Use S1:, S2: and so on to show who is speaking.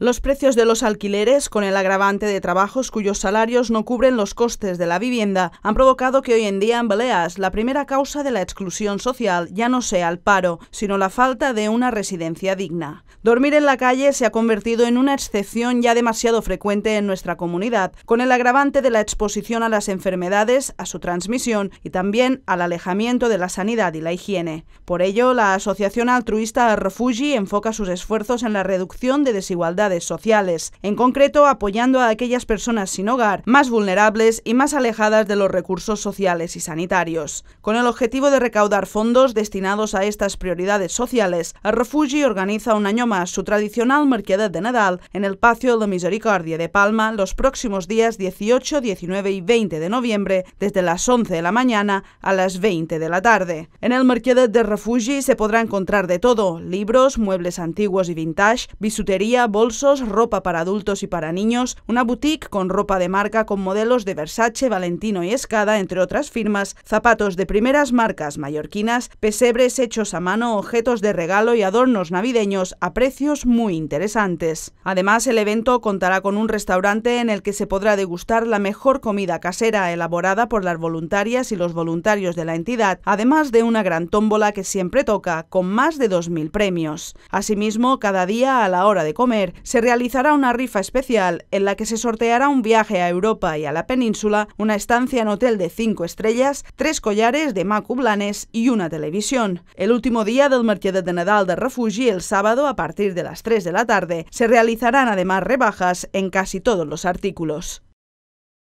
S1: Los precios de los alquileres, con el agravante de trabajos cuyos salarios no cubren los costes de la vivienda, han provocado que hoy en día en Baleas la primera causa de la exclusión social ya no sea el paro, sino la falta de una residencia digna. Dormir en la calle se ha convertido en una excepción ya demasiado frecuente en nuestra comunidad, con el agravante de la exposición a las enfermedades, a su transmisión y también al alejamiento de la sanidad y la higiene. Por ello, la Asociación Altruista Refugi enfoca sus esfuerzos en la reducción de desigualdad sociales, en concreto apoyando a aquellas personas sin hogar, más vulnerables y más alejadas de los recursos sociales y sanitarios, con el objetivo de recaudar fondos destinados a estas prioridades sociales. El Refugi organiza un año más su tradicional Mercadet de Nadal en el Patio de Misericordia de Palma los próximos días 18, 19 y 20 de noviembre, desde las 11 de la mañana a las 20 de la tarde. En el Mercadet de Refugi se podrá encontrar de todo, libros, muebles antiguos y vintage, bisutería, bolsos, ropa para adultos y para niños, una boutique con ropa de marca con modelos de Versace, Valentino y Escada, entre otras firmas, zapatos de primeras marcas mallorquinas, pesebres hechos a mano, objetos de regalo y adornos navideños a precios muy interesantes. Además, el evento contará con un restaurante en el que se podrá degustar la mejor comida casera elaborada por las voluntarias y los voluntarios de la entidad, además de una gran tómbola que siempre toca, con más de 2.000 premios. Asimismo, cada día a la hora de comer se realizará una rifa especial en la que se sorteará un viaje a Europa y a la península, una estancia en hotel de cinco estrellas, tres collares de macublanes y una televisión. El último día del Mercado de Nadal de Refugi, el sábado a partir de las 3 de la tarde, se realizarán además rebajas en casi todos los artículos.